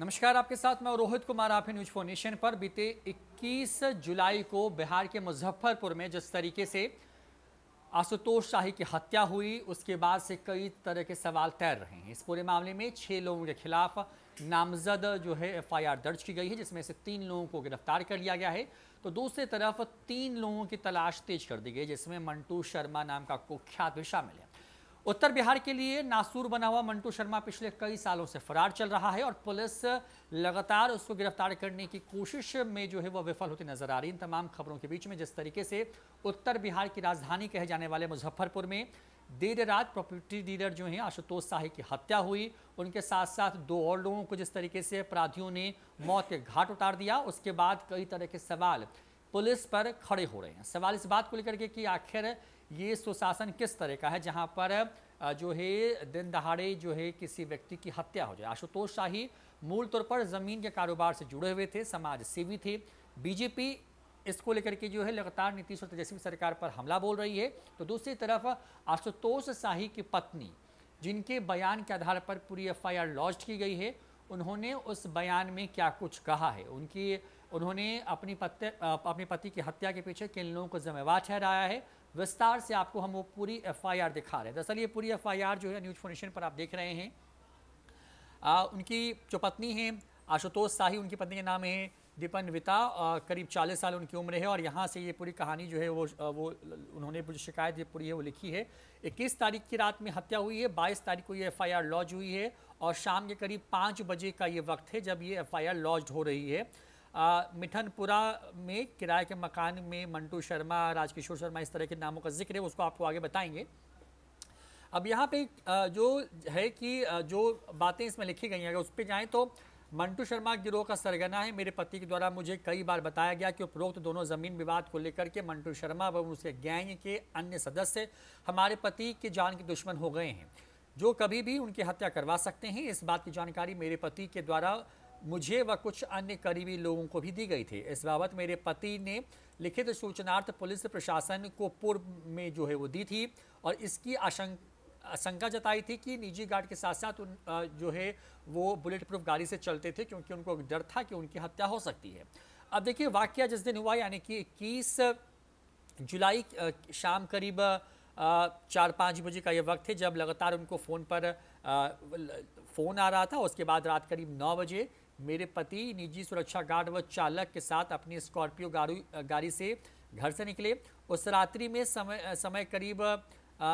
नमस्कार आपके साथ मैं रोहित कुमार आप न्यूज फोनेशन पर बीते 21 जुलाई को बिहार के मुजफ्फरपुर में जिस तरीके से आशुतोष शाही की हत्या हुई उसके बाद से कई तरह के सवाल तैर रहे हैं इस पूरे मामले में छह लोगों के खिलाफ नामजद जो है एफआईआर दर्ज की गई है जिसमें से तीन लोगों को गिरफ्तार कर लिया गया है तो दूसरी तरफ तीन लोगों की तलाश तेज कर दी गई जिसमें मंटू शर्मा नाम का कुख्यात भी शामिल है उत्तर बिहार के लिए नासूर बना हुआ मंटू शर्मा पिछले कई सालों से फरार चल रहा है और पुलिस लगातार उसको गिरफ्तार करने की कोशिश में जो है वह विफल होती नजर आ रही इन तमाम खबरों के बीच में जिस तरीके से उत्तर बिहार की राजधानी कहे जाने वाले मुजफ्फरपुर में देर रात प्रॉपर्टी डीलर जो हैं आशुतोष शाही की हत्या हुई उनके साथ साथ दो और लोगों को जिस तरीके से अपराधियों ने मौत के घाट उतार दिया उसके बाद कई तरह के सवाल पुलिस पर खड़े हो रहे हैं सवाल इस बात को लेकर के कि आखिर ये सुशासन किस तरह का है जहां पर जो है दिन दहाड़े जो है किसी व्यक्ति की हत्या हो जाए आशुतोष शाही मूल तौर पर ज़मीन के कारोबार से जुड़े हुए थे समाज सेवी थे बीजेपी इसको लेकर के जो है लगातार नीतीश और तेजस्वी सरकार पर हमला बोल रही है तो दूसरी तरफ आशुतोष शाही की पत्नी जिनके बयान के आधार पर पूरी एफ लॉन्च की गई है उन्होंने उस बयान में क्या कुछ कहा है उनकी उन्होंने अपनी पत्ते अपने पति की हत्या के पीछे किन लोगों को जिम्मेवार ठहराया है विस्तार से आपको हम वो पूरी एफआईआर दिखा रहे हैं दरअसल ये पूरी एफआईआर जो है न्यूज फोनेशन पर आप देख रहे हैं आ, उनकी जो पत्नी है आशुतोष शाही उनकी पत्नी के नाम है दीपन विता करीब 40 साल उनकी उम्र है और यहाँ से ये पूरी कहानी जो है वो वो उन्होंने जो शिकायत ये पूरी है वो लिखी है 21 तारीख की रात में हत्या हुई है 22 तारीख को ये एफआईआर लॉन्च हुई है और शाम के करीब पाँच बजे का ये वक्त है जब ये एफआईआर लॉन्च हो रही है मिठनपुरा में किराए के मकान में मंटू शर्मा राजकिशोर शर्मा इस तरह के नामों का जिक्र है उसको आपको आगे बताएंगे अब यहाँ पे जो है कि जो बातें इसमें लिखी गई हैं अगर उस पर जाएँ तो मंटू शर्मा गिरोह का सरगना है मेरे पति के द्वारा मुझे कई बार बताया गया कि उपरोक्त दोनों ज़मीन विवाद को लेकर के मंटू शर्मा व उसके गैंग के अन्य सदस्य हमारे पति के जान के दुश्मन हो गए हैं जो कभी भी उनकी हत्या करवा सकते हैं इस बात की जानकारी मेरे पति के द्वारा मुझे व कुछ अन्य करीबी लोगों को भी दी गई थी इस बाबत मेरे पति ने लिखित सूचनार्थ पुलिस प्रशासन को पूर्व में जो है वो दी थी और इसकी आशंका जताई थी कि निजी गार्ड के साथ साथ उन जो है वो बुलेट प्रूफ गाड़ी से चलते थे क्योंकि उनको डर था कि उनकी हत्या हो सकती है अब देखिए वाक्य जिस दिन हुआ यानी कि इक्कीस जुलाई शाम करीब चार पाँच बजे का ये वक्त है जब लगातार उनको फ़ोन पर फ़ोन आ रहा था उसके बाद रात करीब नौ बजे मेरे पति निजी सुरक्षा गार्ड व चालक के साथ अपनी स्कॉर्पियो गाड़ी गाड़ी से घर से निकले उस रात्रि में समय समय करीब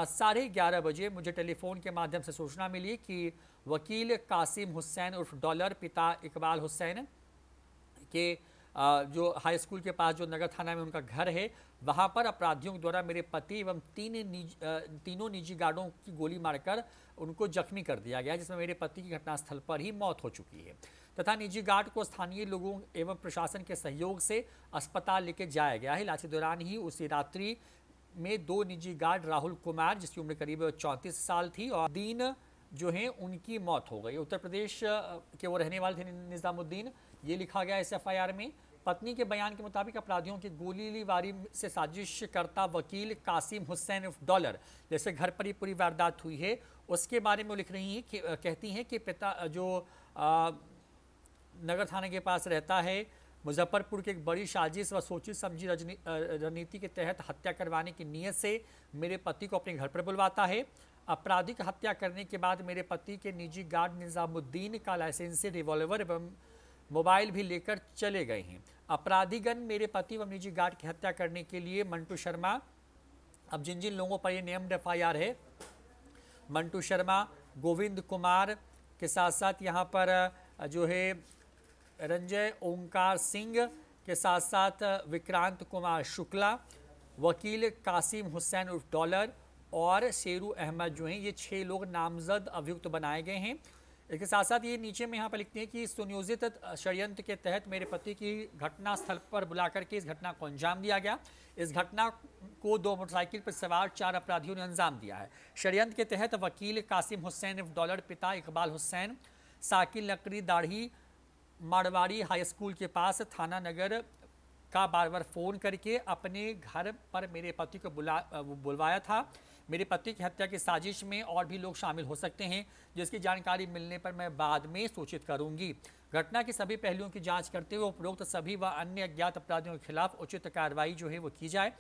साढ़े ग्यारह बजे मुझे टेलीफोन के माध्यम से सूचना मिली कि वकील कासिम हुसैन उर्फ डॉलर पिता इकबाल हुसैन के जो हाई स्कूल के पास जो नगर थाना में उनका घर है वहाँ पर अपराधियों द्वारा मेरे पति एवं तीन निज, तीनों निजी गार्डों की गोली मारकर उनको जख्मी कर दिया गया जिसमें मेरे पति की घटनास्थल पर ही मौत हो चुकी है तथा निजी गार्ड को स्थानीय लोगों एवं प्रशासन के सहयोग से अस्पताल लेके जाया गया है इलाज के दौरान ही उसी रात्रि में दो निजी गार्ड राहुल कुमार जिसकी उम्र करीब चौंतीस साल थी और दीन जो हैं उनकी मौत हो गई उत्तर प्रदेश के वो रहने वाले थे निज़ामुद्दीन ये लिखा गया इस एफ में पत्नी के बयान के मुताबिक अपराधियों की गोलीबारी से साजिश करता वकील कासिम हुसैन उफ डॉलर जैसे घर पर ही पूरी वारदात हुई है उसके बारे में वो लिख रही हैं कि कहती हैं कि पिता जो आ, नगर थाने के पास रहता है मुजफ्फरपुर की एक बड़ी साजिश व सोची समझी रणनीति के तहत हत्या करवाने की नीयत से मेरे पति को अपने घर पर बुलवाता है आपराधिक हत्या करने के बाद मेरे पति के निजी गार्ड निज़ामुद्दीन का लाइसेंस रिवॉल्वर एवं मोबाइल भी लेकर चले गए हैं अपराधीगण मेरे पति एवं निजी गार्ड की हत्या करने के लिए मंटू शर्मा अब जिन जिन लोगों पर ये नियम एफ आई है मंटू शर्मा गोविंद कुमार के साथ साथ यहाँ पर जो है रंजय ओंकार सिंह के साथ साथ विक्रांत कुमार शुक्ला वकील कासिम हुसैन उर्फ डॉलर और शेरू अहमद जो हैं ये छः लोग नामजद अभियुक्त बनाए गए हैं इसके साथ साथ ये नीचे में यहाँ पर लिखते हैं कि सुनियोजित षडयंत्र के तहत मेरे पति की घटना स्थल पर बुला करके इस घटना को अंजाम दिया गया इस घटना को दो मोटरसाइकिल पर सवार चार अपराधियों ने अंजाम दिया है षडयंत्र के तहत वकील कासिम हुसैन डॉलर पिता इकबाल हुसैन साकिल लकड़ी दाढ़ी मारवाड़ी हाई स्कूल के पास थाना नगर का बार बार फ़ोन करके अपने घर पर मेरे पति को बुला बुलवाया था मेरे पति की हत्या की साजिश में और भी लोग शामिल हो सकते हैं जिसकी जानकारी मिलने पर मैं बाद में सूचित करूंगी घटना के सभी पहलुओं की जांच करते हुए उपरोक्त सभी व अन्य अज्ञात अपराधियों के खिलाफ उचित कार्रवाई जो है वो की जाए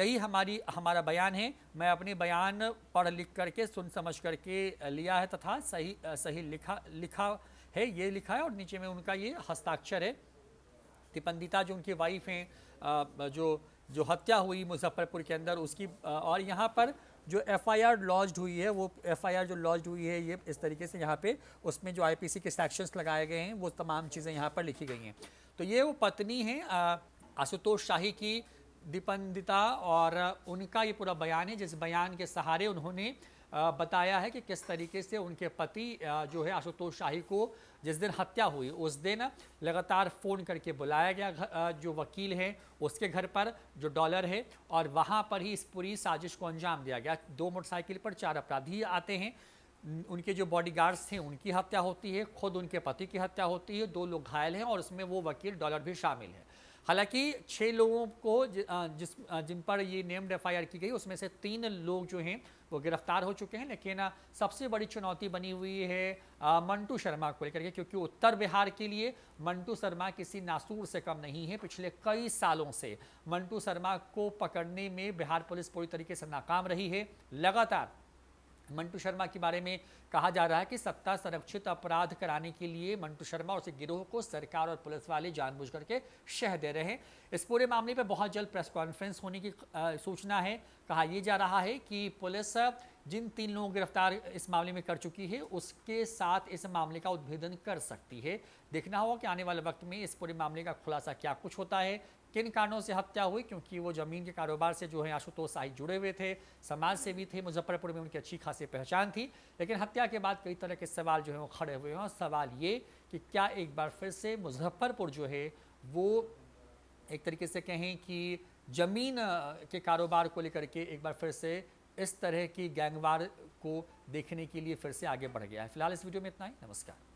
यही हमारी हमारा बयान है मैं अपने बयान पढ़ लिख करके सुन समझ करके लिया है तथा सही सही लिखा लिखा है ये लिखा है और नीचे में उनका ये हस्ताक्षर है तिपंदिता जो उनकी वाइफ हैं जो जो हत्या हुई मुजफ्फरपुर के अंदर उसकी और यहाँ पर जो एफआईआर लॉन्च हुई है वो एफआईआर जो लॉन्च हुई है ये इस तरीके से यहाँ पे उसमें जो आईपीसी के सेक्शंस लगाए गए हैं वो तमाम चीज़ें यहाँ पर लिखी गई हैं तो ये वो पत्नी हैं आशुतोष शाही की दीपंदिता और उनका ये पूरा बयान है जिस बयान के सहारे उन्होंने बताया है कि किस तरीके से उनके पति जो है आशुतोष शाही को जिस दिन हत्या हुई उस दिन लगातार फ़ोन करके बुलाया गया जो वकील हैं उसके घर पर जो डॉलर है और वहाँ पर ही इस पूरी साजिश को अंजाम दिया गया दो मोटरसाइकिल पर चार अपराधी आते हैं उनके जो बॉडीगार्ड्स थे उनकी हत्या होती है खुद उनके पति की हत्या होती है दो लोग घायल हैं और उसमें वो वकील डॉलर भी शामिल है हालांकि छः लोगों को जिस जिन पर ये नेम्ड एफ की गई उसमें से तीन लोग जो हैं वो गिरफ्तार हो चुके हैं लेकिन सबसे बड़ी चुनौती बनी हुई है मंटू शर्मा को लेकर के क्योंकि उत्तर बिहार के लिए मंटू शर्मा किसी नासूर से कम नहीं है पिछले कई सालों से मंटू शर्मा को पकड़ने में बिहार पुलिस पूरी तरीके से नाकाम रही है लगातार मंटू शर्मा के बारे में कहा जा रहा है कि सत्ता संरक्षित अपराध कराने के लिए मंटू शर्मा और उसके गिरोह को सरकार और पुलिस वाले जानबूझ करके शह दे रहे हैं इस पूरे मामले पर बहुत जल्द प्रेस कॉन्फ्रेंस होने की सूचना है कहा यह जा रहा है कि पुलिस जिन तीन लोगों को गिरफ्तार इस मामले में कर चुकी है उसके साथ इस मामले का उद्भेदन कर सकती है देखना होगा कि आने वाले वक्त में इस पूरे मामले का खुलासा क्या कुछ होता है किन कारणों से हत्या हुई क्योंकि वो जमीन के कारोबार से जो है आशुतोष आई जुड़े हुए थे समाज सेवी थे मुजफ्फरपुर में उनकी अच्छी खासी पहचान थी लेकिन हत्या हत्या के बाद कई तरह के सवाल जो है वो खड़े हुए हैं और सवाल ये कि क्या एक बार फिर से मुजफ्फरपुर जो है वो एक तरीके से कहें कि ज़मीन के कारोबार को लेकर के एक बार फिर से इस तरह की गैंगवार को देखने के लिए फिर से आगे बढ़ गया है फिलहाल इस वीडियो में इतना ही नमस्कार